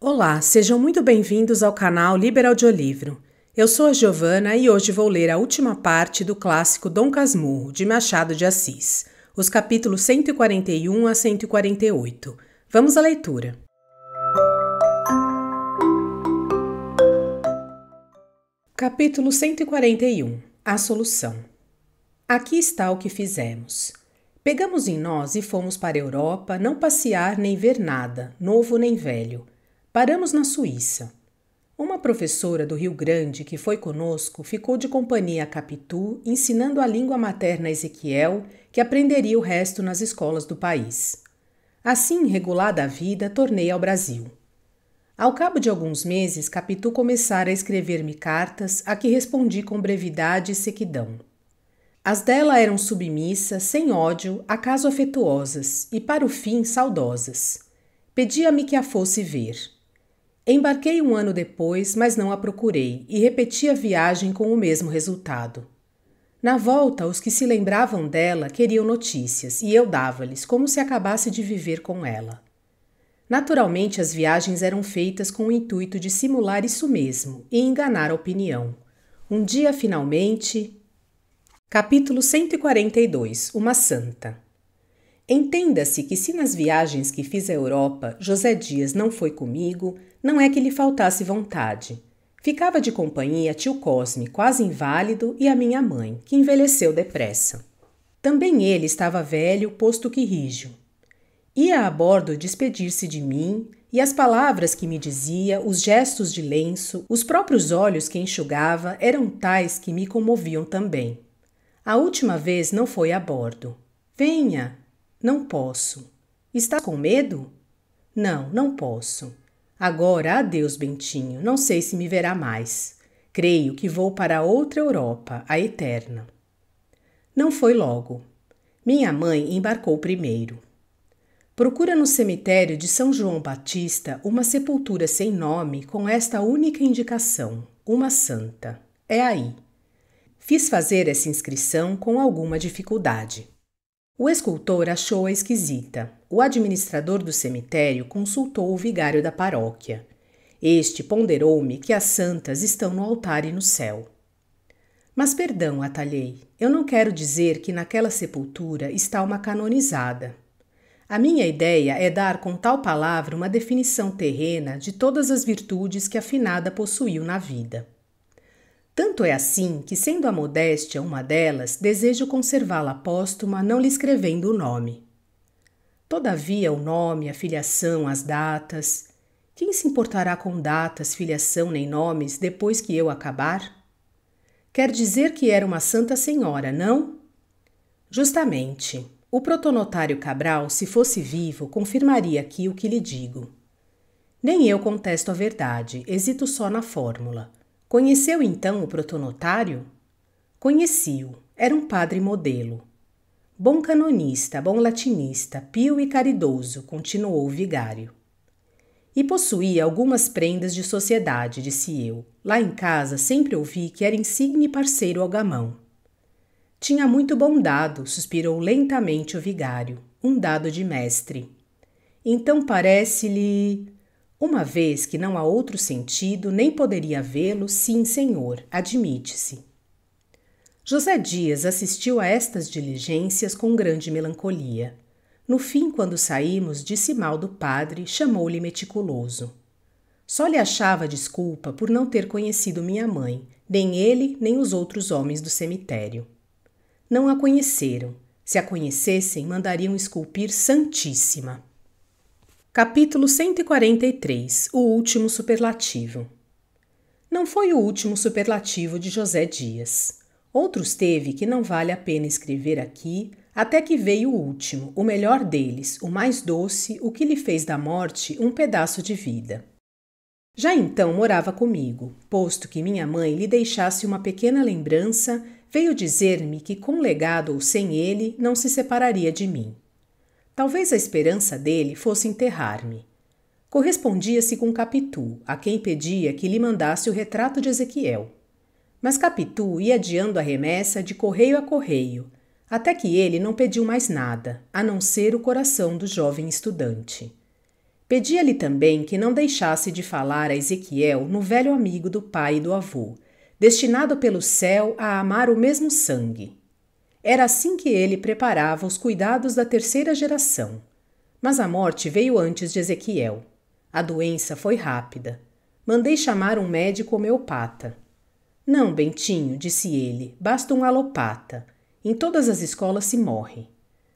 Olá, sejam muito bem-vindos ao canal Liberal de Eu sou a Giovana e hoje vou ler a última parte do clássico Dom Casmurro, de Machado de Assis, os capítulos 141 a 148. Vamos à leitura. Capítulo 141 A Solução Aqui está o que fizemos. Pegamos em nós e fomos para a Europa não passear nem ver nada, novo nem velho Paramos na Suíça. Uma professora do Rio Grande que foi conosco ficou de companhia a Capitu, ensinando a língua materna a Ezequiel, que aprenderia o resto nas escolas do país. Assim, regulada a vida, tornei ao Brasil. Ao cabo de alguns meses, Capitu começara a escrever-me cartas, a que respondi com brevidade e sequidão. As dela eram submissas, sem ódio, acaso afetuosas e, para o fim, saudosas. Pedia-me que a fosse ver. Embarquei um ano depois, mas não a procurei e repeti a viagem com o mesmo resultado. Na volta, os que se lembravam dela queriam notícias e eu dava-lhes, como se acabasse de viver com ela. Naturalmente, as viagens eram feitas com o intuito de simular isso mesmo e enganar a opinião. Um dia, finalmente. Capítulo 142 Uma Santa Entenda-se que, se nas viagens que fiz à Europa José Dias não foi comigo, não é que lhe faltasse vontade. Ficava de companhia tio Cosme, quase inválido, e a minha mãe, que envelheceu depressa. Também ele estava velho, posto que rijo. Ia a bordo despedir-se de mim, e as palavras que me dizia, os gestos de lenço, os próprios olhos que enxugava eram tais que me comoviam também. A última vez não foi a bordo. Venha! Não posso. Está com medo? Não, não posso. Agora, adeus, Bentinho. Não sei se me verá mais. Creio que vou para outra Europa, a eterna. Não foi logo. Minha mãe embarcou primeiro. Procura no cemitério de São João Batista uma sepultura sem nome com esta única indicação: uma santa. É aí. Fiz fazer essa inscrição com alguma dificuldade. O escultor achou-a esquisita. O administrador do cemitério consultou o vigário da paróquia. Este ponderou-me que as santas estão no altar e no céu. Mas perdão, atalhei, eu não quero dizer que naquela sepultura está uma canonizada. A minha ideia é dar com tal palavra uma definição terrena de todas as virtudes que a finada possuiu na vida. Tanto é assim que, sendo a modéstia uma delas, desejo conservá-la póstuma, não lhe escrevendo o nome. Todavia, o nome, a filiação, as datas. Quem se importará com datas, filiação nem nomes depois que eu acabar? Quer dizer que era uma Santa Senhora, não? Justamente. O protonotário Cabral, se fosse vivo, confirmaria aqui o que lhe digo. Nem eu contesto a verdade, hesito só na fórmula. Conheceu então o protonotário? Conheci-o. Era um padre modelo. Bom canonista, bom latinista, pio e caridoso, continuou o vigário. E possuía algumas prendas de sociedade, disse eu. Lá em casa sempre ouvi que era insigne parceiro ao gamão. Tinha muito bom dado, suspirou lentamente o vigário, um dado de mestre. Então parece-lhe. Uma vez que não há outro sentido, nem poderia vê-lo, sim, senhor, admite-se. José Dias assistiu a estas diligências com grande melancolia. No fim, quando saímos, disse mal do padre, chamou-lhe meticuloso. Só lhe achava desculpa por não ter conhecido minha mãe, nem ele, nem os outros homens do cemitério. Não a conheceram. Se a conhecessem, mandariam esculpir Santíssima. Capítulo 143 O último superlativo. Não foi o último superlativo de José Dias. Outros teve que não vale a pena escrever aqui, até que veio o último, o melhor deles, o mais doce, o que lhe fez da morte um pedaço de vida. Já então morava comigo, posto que minha mãe lhe deixasse uma pequena lembrança, veio dizer-me que, com legado ou sem ele, não se separaria de mim. Talvez a esperança dele fosse enterrar-me. Correspondia-se com Capitu, a quem pedia que lhe mandasse o retrato de Ezequiel. Mas Capitu ia adiando a remessa de correio a correio, até que ele não pediu mais nada, a não ser o coração do jovem estudante. Pedia-lhe também que não deixasse de falar a Ezequiel no velho amigo do pai e do avô, destinado pelo céu a amar o mesmo sangue, era assim que ele preparava os cuidados da terceira geração. Mas a morte veio antes de Ezequiel. A doença foi rápida. Mandei chamar um médico homeopata. Não, Bentinho, disse ele, basta um alopata. Em todas as escolas se morre.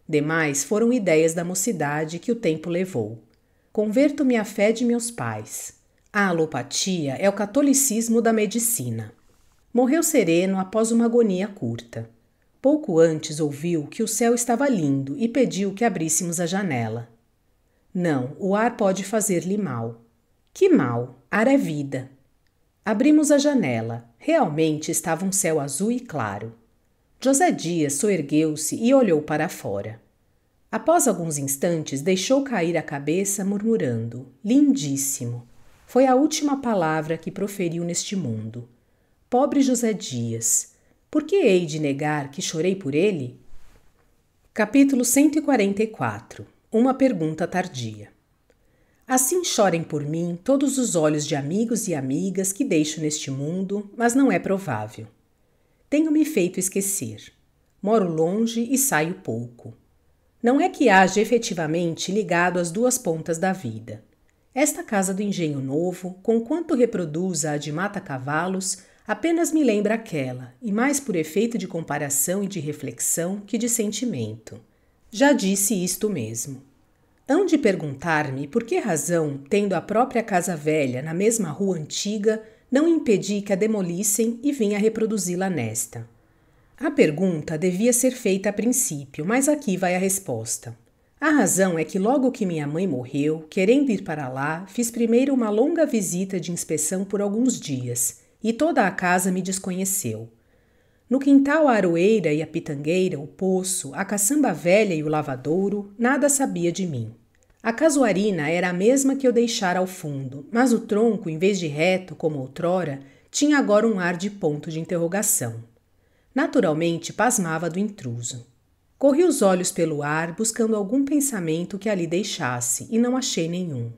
Demais foram ideias da mocidade que o tempo levou. Converto-me à fé de meus pais. A alopatia é o catolicismo da medicina. Morreu sereno após uma agonia curta. Pouco antes ouviu que o céu estava lindo e pediu que abríssemos a janela. Não, o ar pode fazer-lhe mal. Que mal! Ar é vida. Abrimos a janela. Realmente estava um céu azul e claro. José Dias soergueu-se e olhou para fora. Após alguns instantes, deixou cair a cabeça, murmurando: Lindíssimo! Foi a última palavra que proferiu neste mundo. Pobre José Dias! Por que hei de negar que chorei por ele? Capítulo 144 Uma pergunta tardia. Assim chorem por mim todos os olhos de amigos e amigas que deixo neste mundo, mas não é provável. Tenho-me feito esquecer. Moro longe e saio pouco. Não é que haja efetivamente ligado as duas pontas da vida. Esta casa do engenho novo, conquanto reproduza a de mata-cavalos, apenas me lembra aquela, e mais por efeito de comparação e de reflexão que de sentimento. Já disse isto mesmo. Hão de perguntar-me por que razão, tendo a própria casa velha na mesma rua antiga, não impedi que a demolissem e vim a reproduzi-la nesta. A pergunta devia ser feita a princípio, mas aqui vai a resposta. A razão é que logo que minha mãe morreu, querendo ir para lá, fiz primeiro uma longa visita de inspeção por alguns dias e toda a casa me desconheceu. No quintal a aroeira e a pitangueira, o poço, a caçamba velha e o lavadouro, nada sabia de mim. A casuarina era a mesma que eu deixara ao fundo, mas o tronco, em vez de reto como outrora, tinha agora um ar de ponto de interrogação. Naturalmente, pasmava do intruso. Corri os olhos pelo ar, buscando algum pensamento que ali deixasse, e não achei nenhum.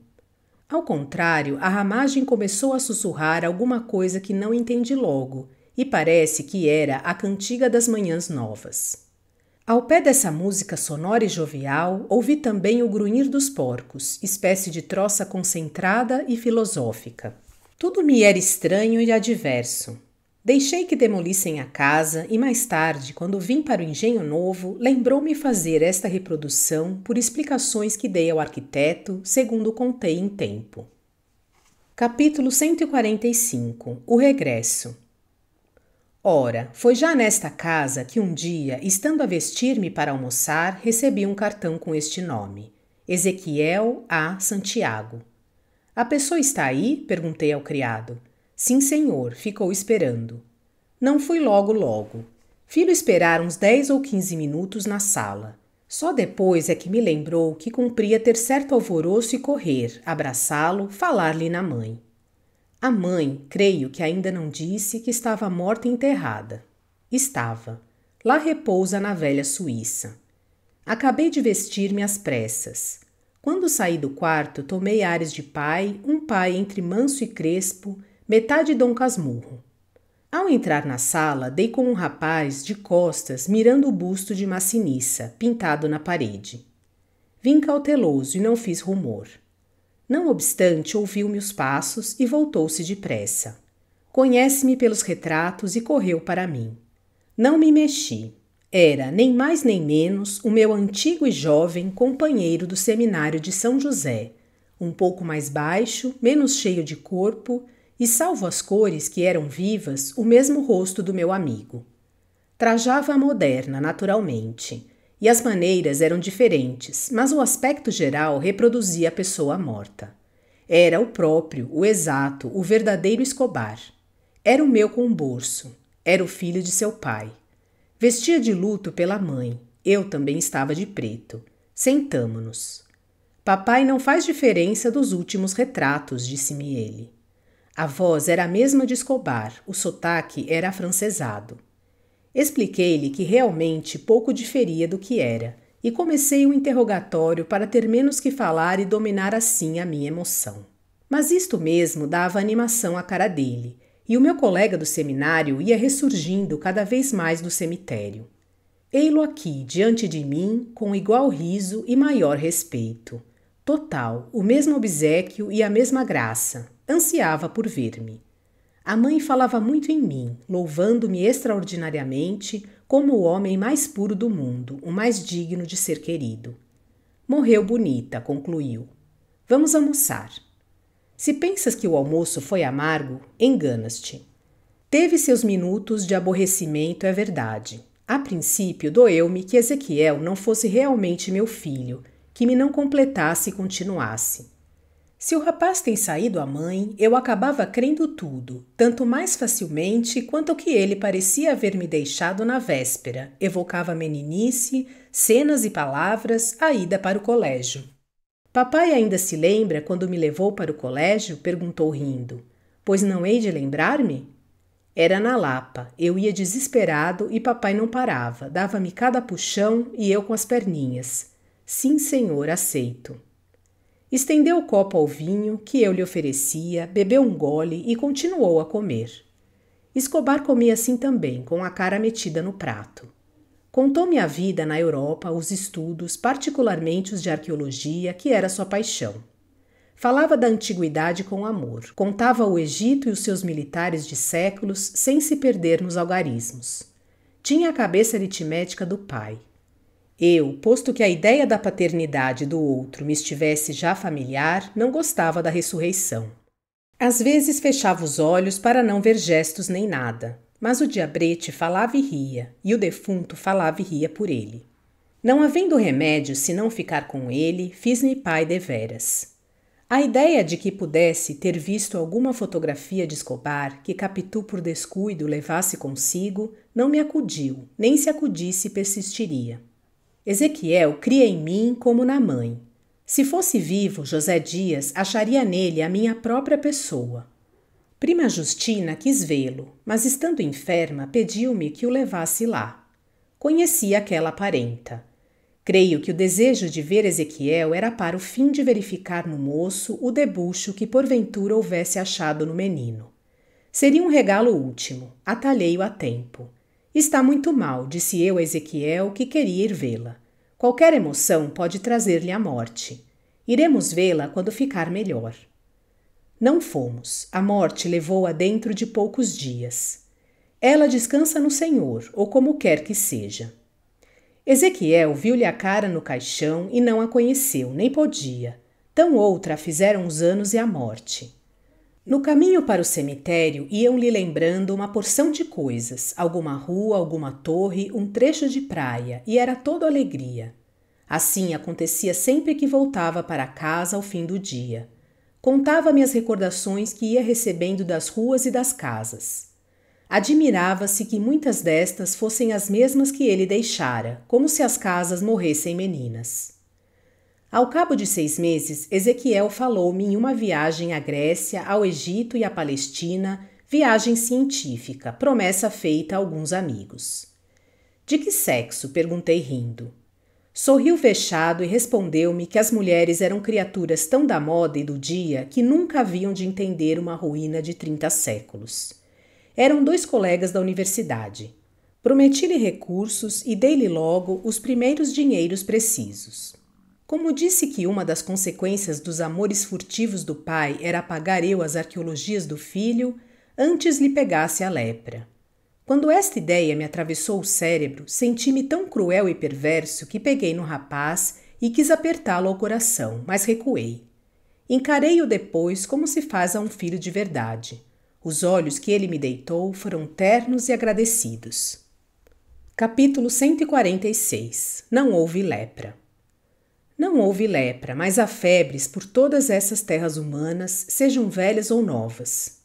Ao contrário, a ramagem começou a sussurrar alguma coisa que não entendi logo, e parece que era a cantiga das manhãs novas. Ao pé dessa música sonora e jovial, ouvi também o grunhir dos porcos, espécie de troça concentrada e filosófica. Tudo me era estranho e adverso. Deixei que demolissem a casa e mais tarde, quando vim para o engenho novo, lembrou-me fazer esta reprodução por explicações que dei ao arquiteto, segundo contei em tempo. Capítulo 145 O Regresso Ora, foi já nesta casa que um dia, estando a vestir-me para almoçar, recebi um cartão com este nome: Ezequiel A. Santiago. A pessoa está aí? perguntei ao criado. Sim, senhor, ficou esperando. Não fui logo, logo. Filho esperar uns 10 ou 15 minutos na sala. Só depois é que me lembrou que cumpria ter certo alvoroço e correr, abraçá-lo, falar-lhe na mãe. A mãe, creio que ainda não disse que estava morta e enterrada. Estava. Lá repousa na velha Suíça. Acabei de vestir-me às pressas. Quando saí do quarto, tomei ares de pai, um pai entre manso e crespo, metade Dom Casmurro. Ao entrar na sala, dei com um rapaz de costas mirando o busto de macinissa pintado na parede. Vim cauteloso e não fiz rumor. Não obstante, ouviu-me os passos e voltou-se depressa. Conhece-me pelos retratos e correu para mim. Não me mexi. Era, nem mais nem menos, o meu antigo e jovem companheiro do seminário de São José, um pouco mais baixo, menos cheio de corpo e, salvo as cores que eram vivas, o mesmo rosto do meu amigo. Trajava a moderna, naturalmente, e as maneiras eram diferentes, mas o aspecto geral reproduzia a pessoa morta. Era o próprio, o exato, o verdadeiro Escobar. Era o meu comborso, era o filho de seu pai. Vestia de luto pela mãe, eu também estava de preto. Sentamo-nos. Papai não faz diferença dos últimos retratos, disse-me ele. A voz era a mesma de Escobar, o sotaque era afrancesado. Expliquei-lhe que realmente pouco diferia do que era e comecei o um interrogatório para ter menos que falar e dominar assim a minha emoção. Mas isto mesmo dava animação à cara dele, e o meu colega do seminário ia ressurgindo cada vez mais do cemitério. Ei-lo aqui diante de mim com igual riso e maior respeito. Total, o mesmo obsequio e a mesma graça, Ansiava por ver-me. A mãe falava muito em mim, louvando-me extraordinariamente como o homem mais puro do mundo, o mais digno de ser querido. Morreu bonita, concluiu. Vamos almoçar. Se pensas que o almoço foi amargo, enganas-te. Teve seus minutos de aborrecimento, é verdade. A princípio, doeu-me que Ezequiel não fosse realmente meu filho, que me não completasse e continuasse. Se o rapaz tem saído à mãe, eu acabava crendo tudo, tanto mais facilmente quanto que ele parecia haver me deixado na véspera, evocava meninice, cenas e palavras, a ida para o colégio. Papai ainda se lembra quando me levou para o colégio? perguntou rindo. Pois não hei de lembrar-me? Era na Lapa, eu ia desesperado e papai não parava, dava-me cada puxão e eu com as perninhas. Sim, senhor, aceito. Estendeu o copo ao vinho que eu lhe oferecia, bebeu um gole e continuou a comer. Escobar comia assim também, com a cara metida no prato. Contou-me a vida na Europa, os estudos, particularmente os de arqueologia, que era sua paixão. Falava da antiguidade com amor, contava o Egito e os seus militares de séculos sem se perder nos algarismos. Tinha a cabeça aritmética do pai. Eu, posto que a ideia da paternidade do outro me estivesse já familiar, não gostava da ressurreição. Às vezes fechava os olhos para não ver gestos nem nada, mas o diabrete falava e ria, e o defunto falava e ria por ele. Não havendo remédio se não ficar com ele, fiz-me pai deveras. A ideia de que pudesse ter visto alguma fotografia de Escobar que Capitu por descuido levasse consigo não me acudiu, nem se acudisse persistiria. Ezequiel cria em mim como na mãe. Se fosse vivo, José Dias acharia nele a minha própria pessoa. Prima Justina quis vê-lo, mas estando enferma, pediu-me que o levasse lá. Conheci aquela parenta. Creio que o desejo de ver Ezequiel era para o fim de verificar no moço o debucho que porventura houvesse achado no menino. Seria um regalo último, atalhei-o a tempo. Está muito mal, disse eu a Ezequiel, que queria ir vê-la. Qualquer emoção pode trazer-lhe a morte. Iremos vê-la quando ficar melhor. Não fomos. A morte levou-a dentro de poucos dias. Ela descansa no Senhor, ou como quer que seja. Ezequiel viu-lhe a cara no caixão e não a conheceu, nem podia. Tão outra a fizeram os anos e a morte. No caminho para o cemitério, iam lhe lembrando uma porção de coisas: alguma rua, alguma torre, um trecho de praia, e era toda alegria. Assim acontecia sempre que voltava para casa ao fim do dia. Contava-me as recordações que ia recebendo das ruas e das casas. Admirava-se que muitas destas fossem as mesmas que ele deixara, como se as casas morressem meninas. Ao cabo de seis meses, Ezequiel falou-me em uma viagem à Grécia, ao Egito e à Palestina, viagem científica, promessa feita a alguns amigos. De que sexo? perguntei rindo. Sorriu fechado e respondeu-me que as mulheres eram criaturas tão da moda e do dia que nunca haviam de entender uma ruína de 30 séculos. Eram dois colegas da universidade. Prometi-lhe recursos e dei-lhe logo os primeiros dinheiros precisos. Como disse que uma das consequências dos amores furtivos do pai era apagar eu as arqueologias do filho, antes lhe pegasse a lepra. Quando esta ideia me atravessou o cérebro, senti-me tão cruel e perverso que peguei no rapaz e quis apertá-lo ao coração, mas recuei. Encarei-o depois como se faz a um filho de verdade. Os olhos que ele me deitou foram ternos e agradecidos. Capítulo 146 Não houve lepra. Não houve lepra, mas há febres por todas essas terras humanas, sejam velhas ou novas.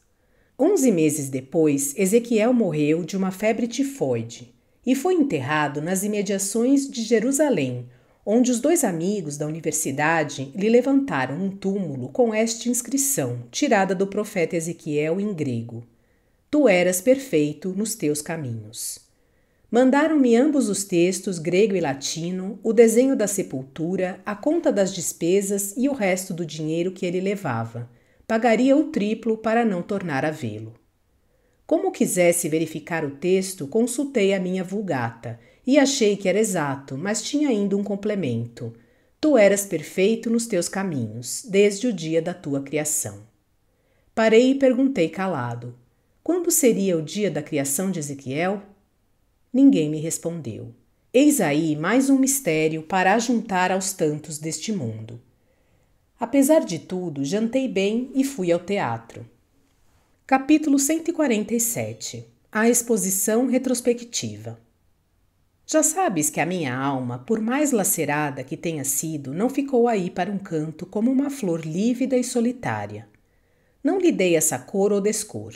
Onze meses depois, Ezequiel morreu de uma febre tifoide e foi enterrado nas imediações de Jerusalém, onde os dois amigos da universidade lhe levantaram um túmulo com esta inscrição, tirada do profeta Ezequiel em grego: Tu eras perfeito nos teus caminhos. Mandaram-me ambos os textos, grego e latino, o desenho da sepultura, a conta das despesas e o resto do dinheiro que ele levava. Pagaria o triplo para não tornar a vê-lo. Como quisesse verificar o texto, consultei a minha vulgata e achei que era exato, mas tinha ainda um complemento. Tu eras perfeito nos teus caminhos, desde o dia da tua criação. Parei e perguntei calado: Quando seria o dia da criação de Ezequiel? Ninguém me respondeu. Eis aí mais um mistério para ajuntar aos tantos deste mundo. Apesar de tudo, jantei bem e fui ao teatro. Capítulo 147 A Exposição Retrospectiva Já sabes que a minha alma, por mais lacerada que tenha sido, não ficou aí para um canto como uma flor lívida e solitária. Não lhe dei essa cor ou descor.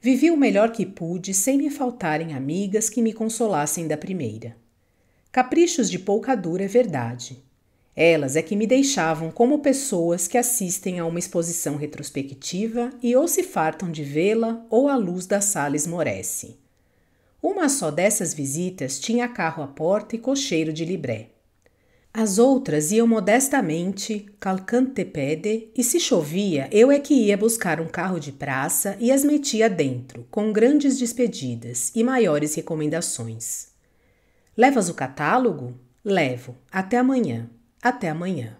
Vivi o melhor que pude sem me faltarem amigas que me consolassem da primeira. Caprichos de dura é verdade. Elas é que me deixavam como pessoas que assistem a uma exposição retrospectiva e ou se fartam de vê-la ou a luz da sala esmorece. Uma só dessas visitas tinha carro à porta e cocheiro de libré. As outras iam modestamente, pede, e se chovia, eu é que ia buscar um carro de praça e as metia dentro, com grandes despedidas e maiores recomendações. Levas o catálogo? Levo. Até amanhã. Até amanhã.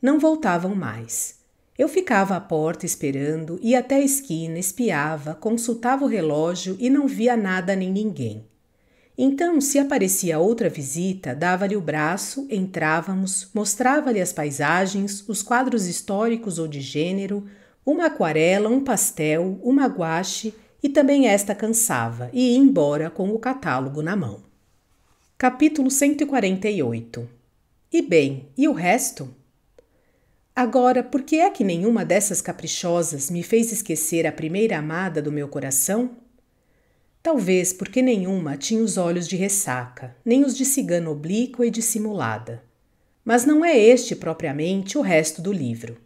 Não voltavam mais. Eu ficava à porta esperando, ia até a esquina, espiava, consultava o relógio e não via nada nem ninguém. Então, se aparecia outra visita, dava-lhe o braço, entrávamos, mostrava-lhe as paisagens, os quadros históricos ou de gênero, uma aquarela, um pastel, uma guache, e também esta cansava e ia embora com o catálogo na mão. Capítulo 148 E bem, e o resto? Agora, por que é que nenhuma dessas caprichosas me fez esquecer a primeira amada do meu coração, Talvez porque nenhuma tinha os olhos de ressaca, nem os de cigana oblíqua e dissimulada. Mas não é este propriamente o resto do livro.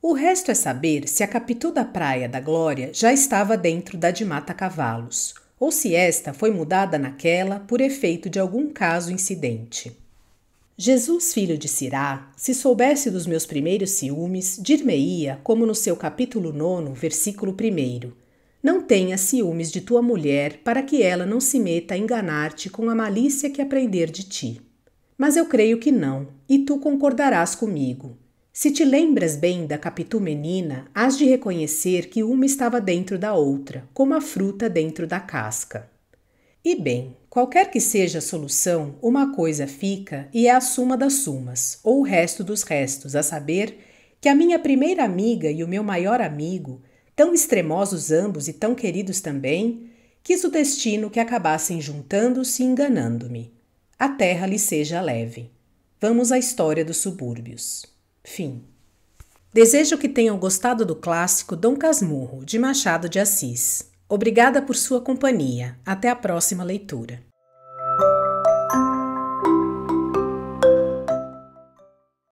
O resto é saber se a Capitu da Praia da Glória já estava dentro da de Mata Cavalos, ou se esta foi mudada naquela por efeito de algum caso incidente. Jesus, filho de Sirá, se soubesse dos meus primeiros ciúmes, dir-me-ia, como no seu capítulo 9, versículo 1, não tenha ciúmes de tua mulher, para que ela não se meta a enganar-te com a malícia que aprender de ti. Mas eu creio que não, e tu concordarás comigo. Se te lembras bem da menina, has de reconhecer que uma estava dentro da outra, como a fruta dentro da casca. E bem, qualquer que seja a solução, uma coisa fica e é a suma das sumas, ou o resto dos restos, a saber, que a minha primeira amiga e o meu maior amigo tão extremosos ambos e tão queridos também, quis o destino que acabassem juntando-se e enganando-me. A terra lhe seja leve. Vamos à história dos subúrbios. Fim. Desejo que tenham gostado do clássico Dom Casmurro, de Machado de Assis. Obrigada por sua companhia. Até a próxima leitura.